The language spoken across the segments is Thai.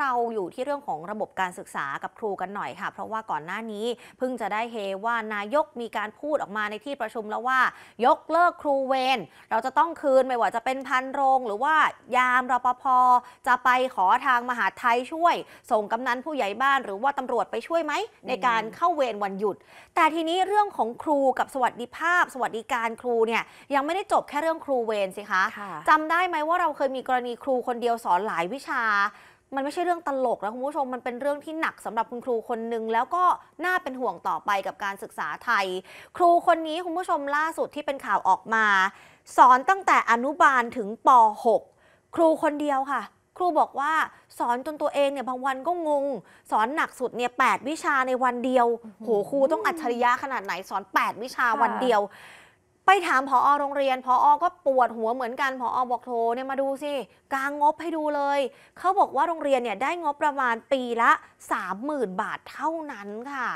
เราอยู่ที่เรื่องของระบบการศึกษากับครูกันหน่อยค่ะ เพราะว่าก่อนหน้านี้เพิ่งจะได้เฮว่านายกมีการพูดออกมาในที่ประชุมแล้วว่า ยกเลิกครูเวรเราจะต้องคืนไม่ว่าจะเป็นพันโรง หรือว่ายามรปภจะไปขอทางมหาไทยช่วย ส่งกำนันผู้ใหญ่บ้าน หรือว่าตำรวจไปช่วยไหมในการเข้าเวรวันหยุด แต่ทีนี้เรื่องของครูกับสวัสดิภาพ สวัสดิการครูเนี่ยยังไม่ได้จบแค่เรื่องครูเวรสิคะคะจำได้ไหมว่าเราเคยมีกรณีครูคนเดียวสอนหลายวิชามันไม่ใช่เรื่องตลกแล้วคุณผู้ชมมันเป็นเรื่องที่หนักสำหรับคุณครูคนหนึ่งแล้วก็น่าเป็นห่วงต่อไปกับการศึกษาไทย ครูคนนี้คุณผู้ชมล่าสุดที่เป็นข่าวออกมา สอนตั้งแต่อนุบาลถึงป .6 ครูคนเดียวค่ะ ครูบอกว่าสอนจนตัวเองเนี่ยบางวันก็งงสอนหนักสุดเนี่ยแวิชาในวันเดียวโหครูต้องอัจฉริยะขนาดไหนสอน 8 วิชาวันเดียวไปถามผอโรงเรียนผออก็ปวดหัวเหมือนกันผออบอกโทรเนี่ยมาดูสิ กลางงบให้ดูเลย เขาบอกว่าโรงเรียนเนี่ยได้งบประมาณปีละ30,000บาทเท่านั้นค่ะ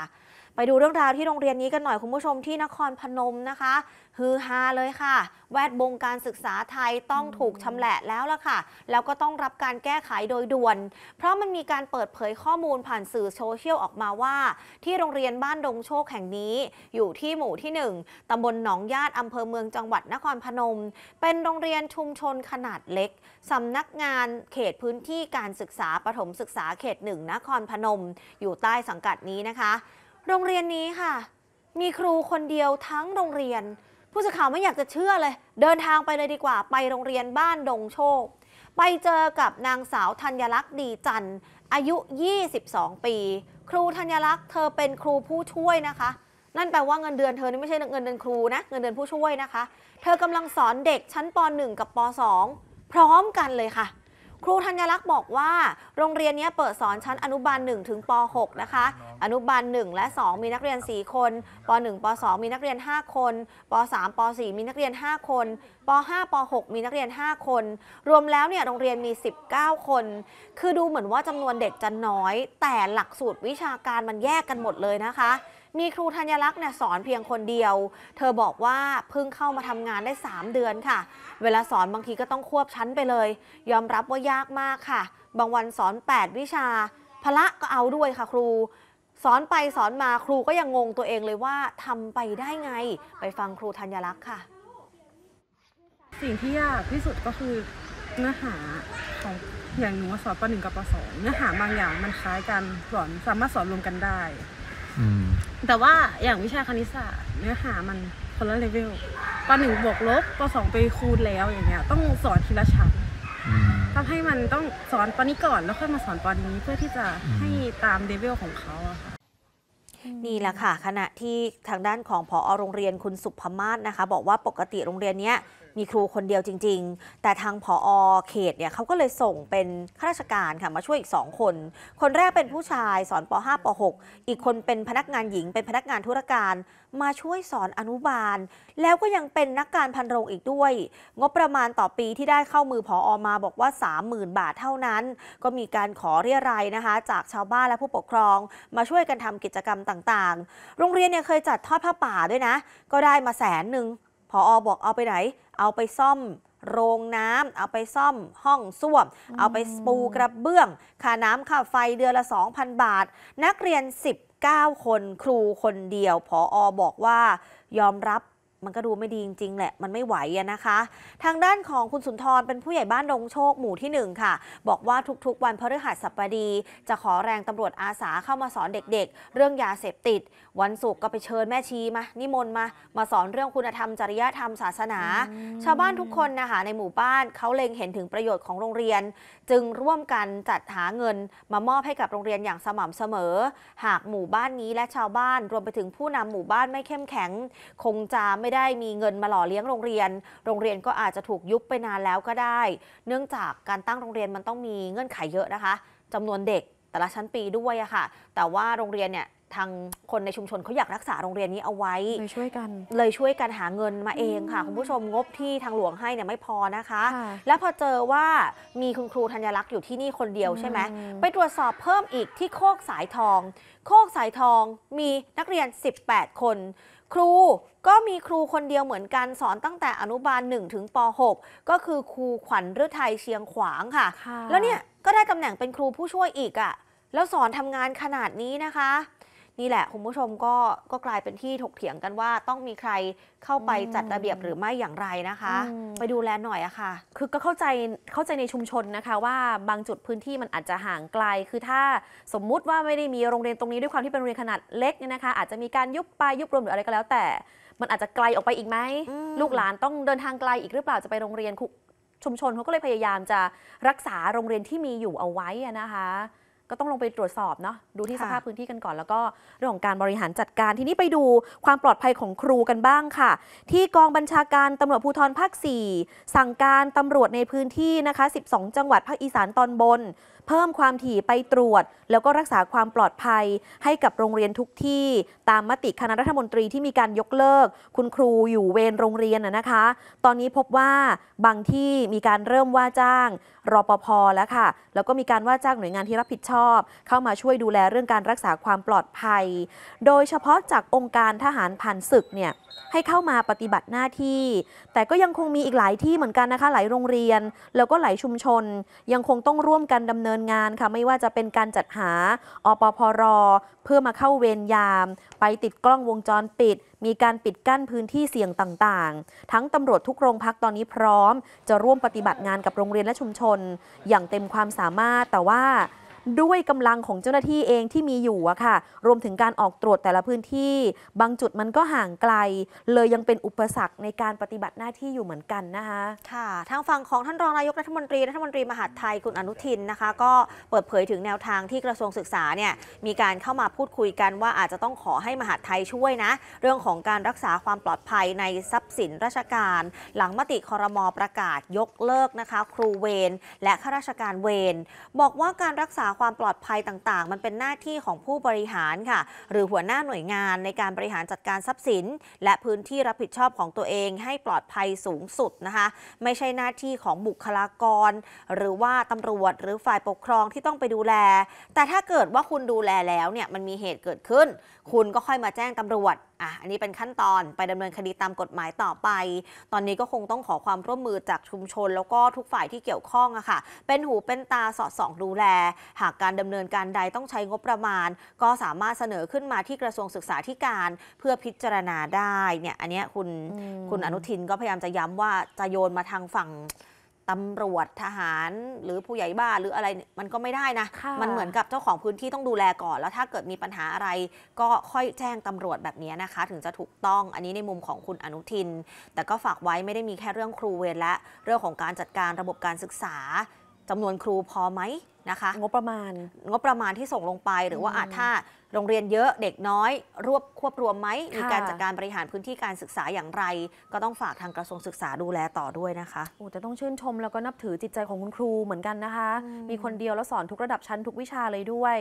ไปดูเรื่องราวที่โรงเรียนนี้กันหน่อย คุณผู้ชมที่นครพนมนะคะฮือฮาเลยค่ะ แวดวงการศึกษาไทยต้องถูกชำละแล้วล่ะค่ะ แล้วก็ต้องรับการแก้ไขโดยด่วน เพราะมันมีการเปิดเผยข้อมูลผ่านสื่อโซเชียลออกมาว่า ที่โรงเรียนบ้านดงโชคแห่งนี้ อยู่ที่หมู่ที่ 1 ตำบลหนองญาติอำเภอเมืองจังหวัดนครพนม เป็นโรงเรียนชุมชนขนาดเล็ก สำนักงานเขตพื้นที่การศึกษาปฐมศึกษาเขตหนึ่งนครพนม อยู่ใต้สังกัดนี้นะคะโรงเรียนนี้ค่ะ มีครูคนเดียวทั้งโรงเรียน ผู้สื่อข่าวไม่อยากจะเชื่อเลย เดินทางไปเลยดีกว่า ไปโรงเรียนบ้านดงโชค ไปเจอกับนางสาวธัญลักษณ์ดีจันทร์อายุ 22 ปี ครูธัญลักษณ์เธอเป็นครูผู้ช่วยนะคะ นั่นแปลว่าเงินเดือน เธอนี่ไม่ใช่เงินเดือนครูนะ เงินเดือนผู้ช่วยนะคะ เธอกำลังสอนเด็กชั้นป .1 กับป .2 พร้อมกันเลยค่ะครูธัญลักษณ์บอกว่าโรงเรียนนี้เปิดสอนชั้นอนุบาล1ถึงป .6 นะคะ อนุบาล1และ 2 มีนักเรียน 4 คนป .1 ป .2 มีนักเรียน 5 คนป .3 ป .4 มีนักเรียน 5 คนป .5 ป .6 มีนักเรียน 5 คน รวมแล้วเนี่ยโรงเรียนมี 19 คน คือดูเหมือนว่าจำนวนเด็กจะน้อย แต่หลักสูตรวิชาการมันแยกกันหมดเลยนะคะมีครูธัญลักษณ์เนี่ยสอนเพียงคนเดียว เธอบอกว่าเพิ่งเข้ามาทำงานได้3เดือนค่ะ เวลาสอนบางทีก็ต้องควบชั้นไปเลย ยอมรับว่ายากมากค่ะ บางวันสอน8วิชาพละก็เอาด้วยค่ะ ครู สอนไปสอนมาครูก็ยังงงตัวเองเลยว่าทำไปได้ไง ไปฟังครูธัญลักษณ์ค่ะ สิ่งที่ยากที่สุดก็คือเนื้อหาของอย่างหนูสอนป .1 กับป .2 เนื้อหาบางอย่างมันคล้ายกันสอนสามารถสอนรวมกันได้แต่ว่าอย่างวิชาคณิตศาสตร์เนื้อหามันคนละเลเวลปหนึ่งบวกลบปสองไปคูณแล้วอย่างเงี้ยต้องสอนทีละชั้นทำให้มันต้องสอนปนี้ก่อนแล้วค่อยมาสอนปนี้เพื่อที่จะให้ตามเลเวลของเขาอะค่ะนี่แหละค่ะ ขณะที่ทางด้านของผอโรงเรียนคุณสุภมาศนะคะ บอกว่าปกติโรงเรียนเนี้ยมีครูคนเดียวจริง ๆ แต่ทางผออเขตเนี่ยเขาก็เลยส่งเป็นข้าราชการค่ะ มาช่วยอีก 2 คน คนแรกเป็นผู้ชายสอนป .5 ป .6 อีกคนเป็นพนักงานหญิง เป็นพนักงานธุรการ มาช่วยสอนอนุบาล แล้วก็ยังเป็นนักการพันโรงอีกด้วย งบประมาณต่อปีที่ได้เข้ามือผออมาบอกว่า 30,000 บาทเท่านั้น ก็มีการขอเรียรัยนะคะ จากชาวบ้านและผู้ปกครอง มาช่วยกันทำกิจกรรมต่างๆ โรงเรียนเนี่ยเคยจัดทอดผ้าป่าด้วยนะ ก็ได้มาแสนหนึ่งพออบอกเอาไปไหน เอาไปซ่อมโรงน้ำ เอาไปซ่อมห้องส้วม เอาไปปูกระเบื้องค่าน้ำค่าไฟเดือนละ 2,000 บาท นักเรียน 19 คนครูคนเดียว พออบอกว่ายอมรับมันก็ดูไม่ดีจริง ๆ แหละ มันไม่ไหวนะคะ ทางด้านของคุณสุนทรเป็นผู้ใหญ่บ้านดงโชคหมู่ที่1ค่ะ บอกว่าทุกๆ วันพฤหัสบดี จะขอแรงตำรวจอาสาเข้ามาสอนเด็ก ๆ เรื่องยาเสพติด วันศุกร์ก็ไปเชิญแม่ชีมา นิมนต์มา มาสอนเรื่องคุณธรรมจริยธรรมศาสนา ชาวบ้านทุกคนนะคะในหมู่บ้านเขาเล็งเห็นถึงประโยชน์ของโรงเรียน จึงร่วมกันจัดหาเงินมามอบให้กับโรงเรียนอย่างสม่ำเสมอ หากหมู่บ้านนี้และชาวบ้านรวมไปถึงผู้นำหมู่บ้านไม่เข้มแข็ง คงจะไม่ไม่ได้มีเงินมาหล่อเลี้ยงโรงเรียน โรงเรียนก็อาจจะถูกยุบไปนานแล้วก็ได้ เนื่องจากการตั้งโรงเรียนมันต้องมีเงื่อนไขเยอะนะคะ จำนวนเด็กแต่ละชั้นปีด้วยอะค่ะ แต่ว่าโรงเรียนเนี่ยทางคนในชุมชนเขาอยากรักษาโรงเรียนนี้เอาไว้เลยช่วยกัน เลยช่วยกันหาเงินมาเองค่ะคุณผู้ชมงบที่ทางหลวงให้เนี่ยไม่พอนะคะะแล้วพอเจอว่ามีคุณครูธัญลักษณ์อยู่ที่นี่คนเดียวใช่ไหม ไปตรวจสอบเพิ่มอีกที่โคกสายทอง โคกสายทองมีนักเรียน 18 คน ครูก็มีครูคนเดียวเหมือนกันสอนตั้งแต่อนุบาล1ถึงป .6 ก็คือครูขวัญฤทัยเชียงขวางค่ะคะแล้วเนี่ยก็ได้ตำแหน่งเป็นครูผู้ช่วยอีกอะ่ะ แล้วสอนทำงานขนาดนี้นะคะนี่แหละ คุณผู้ชมก็ก็กลายเป็นที่ถกเถียงกันว่าต้องมีใครเข้าไปจัดระเบียบหรือไม่อย่างไรนะคะ ไปดูแลหน่อยอะค่ะคือก็เข้าใจเข้าใจในชุมชนนะคะ ว่าบางจุดพื้นที่มันอาจจะห่างไกล คือถ้าสมมุติว่าไม่ได้มีโรงเรียนตรงนี้ ด้วยความที่เป็นโรงเรียนขนาดเล็กเนี่ยนะคะอาจจะมีการยุบไปยุบรวมหรืออะไรก็แล้ว แต่ มันอาจจะไกลออกไปอีกไหมลูกหลานต้องเดินทางไกล อีกหรือเปล่าจะไปโรงเรียนชุมชนเขาก็เลยพยายามจะรักษาโรงเรียนที่มีอยู่เอาไว้นะคะก็ต้องลงไปตรวจสอบเนาะดูที่สภาพพื้นที่กันก่อน แล้วก็เรื่องของการบริหารจัดการ ทีนี้ไปดูความปลอดภัยของครูกันบ้างค่ะ ที่กองบัญชาการตำรวจภูธรภาค 4 สั่งการตำรวจในพื้นที่นะคะ 12 จังหวัดภาคอีสานตอนบนเพิ่มความถี่ไปตรวจ แล้วก็รักษาความปลอดภัยให้กับโรงเรียนทุกที่ตามมติคณะรัฐมนตรีที่มีการยกเลิกคุณครูอยู่เวรโรงเรียนนะคะ ตอนนี้พบว่าบางที่มีการเริ่มว่าจ้าง รอปภแล้วค่ะ แล้วก็มีการว่าจ้าง หน่วยงานที่รับผิดชอบ เข้ามาช่วยดูแลเรื่องการรักษาความปลอดภัย โดยเฉพาะจากองค์การทหารผ่านศึกเนี่ยให้เข้ามาปฏิบัติหน้าที่ แต่ก็ยังคงมีอีกหลายที่เหมือนกันนะคะ หลายโรงเรียน แล้วก็หลายชุมชน ยังคงต้องร่วมกันดำเนินนงานค่ะไม่ว่าจะเป็นการจัดหาอปพร เพื่อมาเข้าเวรยาม ไปติดกล้องวงจรปิด มีการปิดกั้นพื้นที่เสี่ยงต่างๆ ทั้งตำรวจทุกโรงพักตอนนี้พร้อม จะร่วมปฏิบัติงานกับโรงเรียนและชุมชนอย่างเต็มความสามารถ แต่ว่าด้วยกำลังของเจ้าหน้าที่เองที่มีอยู่อะค่ะ รวมถึงการออกตรวจแต่ละพื้นที่ บางจุดมันก็ห่างไกล เลยยังเป็นอุปสรรคในการปฏิบัติหน้าที่อยู่เหมือนกันนะคะ ค่ะ ทางฝั่งของท่านรองนายกรัฐมนตรี รัฐมนตรีมหาดไทย คุณอนุทินนะคะ ก็เปิดเผยถึงแนวทางที่กระทรวงศึกษาเนี่ย มีการเข้ามาพูดคุยกันว่าอาจจะต้องขอให้มหาดไทยช่วยนะ เรื่องของการรักษาความปลอดภัยในทรัพย์สินราชการ หลังมติคอรมอประกาศยกเลิกนะคะครูเวรและข้าราชการเวร บอกว่าการรักษาความปลอดภัยต่างๆ มันเป็นหน้าที่ของผู้บริหารค่ะหรือหัวหน้าหน่วยงานในการบริหารจัดการทรัพย์สิน และพื้นที่รับผิดชอบของตัวเองให้ปลอดภัยสูงสุดนะคะ ไม่ใช่หน้าที่ของบุคลากร หรือว่าตำรวจหรือฝ่ายปกครองที่ต้องไปดูแล แต่ถ้าเกิดว่าคุณดูแลแล้วเนี่ยมันมีเหตุเกิดขึ้น คุณก็ค่อยมาแจ้งตำรวจอ่ะอันนี้เป็นขั้นตอนไปดำเนินคดีตามกฎหมายต่อไป ตอนนี้ก็คงต้องขอความร่วมมือจากชุมชนแล้วก็ทุกฝ่ายที่เกี่ยวข้องอะค่ะเป็นหูเป็นตาสอดส่องดูแล หากการดำเนินการใดต้องใช้งบประมาณ ก็สามารถเสนอขึ้นมาที่กระทรวงศึกษาธิการเพื่อพิจารณาได้เนี่ยอันนี้คุณคุณอนุทินก็พยายามจะย้ำว่าจะโยนมาทางฝั่งตำรวจทหารหรือผู้ใหญ่บ้านหรืออะไรมันก็ไม่ได้นะ มันเหมือนกับเจ้าของพื้นที่ต้องดูแลก่อนแล้วถ้าเกิดมีปัญหาอะไร ก็ค่อยแจ้งตำรวจแบบนี้นะคะ ถึงจะถูกต้องอันนี้ในมุมของคุณอนุทิน แต่ก็ฝากไว้ไม่ได้มีแค่เรื่องครูเวรและ เรื่องของการจัดการระบบการศึกษาจำนวนครูพอไหมนะคะ งบประมาณ งบประมาณที่ส่งลงไป หรือว่าอาจถ้าโรงเรียนเยอะเด็กน้อย รวบควบรวมไหมมีการจัดการบริหารพื้นที่การศึกษาอย่างไร ก็ต้องฝากทางกระทรวงศึกษาดูแลต่อด้วยนะคะโอ้จะต้องชื่นชม แล้วก็นับถือจิตใจของคุณครูเหมือนกันนะคะ มีคนเดียวแล้วสอนทุกระดับชั้นทุกวิชาเลยด้วย